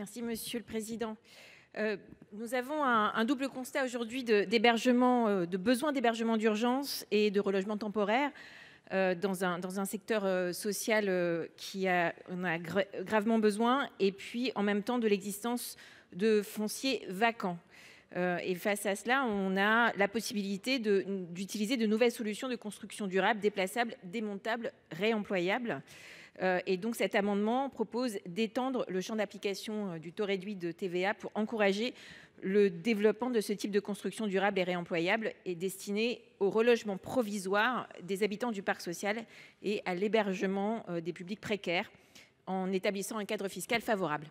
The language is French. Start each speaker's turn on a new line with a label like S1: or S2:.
S1: Merci Monsieur le Président. Euh, nous avons un, double constat aujourd'hui euh, de, besoin d'hébergement d'urgence et de relogement temporaire euh, dans, un, secteur social qui a, a gravement besoin et puis en même temps de l'existence de fonciers vacants. et face à cela, on a la possibilité d'utiliser de, de, nouvelles solutions de construction durable, déplaçable, démontable, réemployable. Euh, et donc cet amendement propose d'étendre le champ d'application euh, du taux réduit de TVA pour encourager le développement de ce type de construction durable et réemployable et destiné au relogement provisoire des habitants du parc social et à l'hébergement euh, des publics précaires en établissant un cadre fiscal favorable.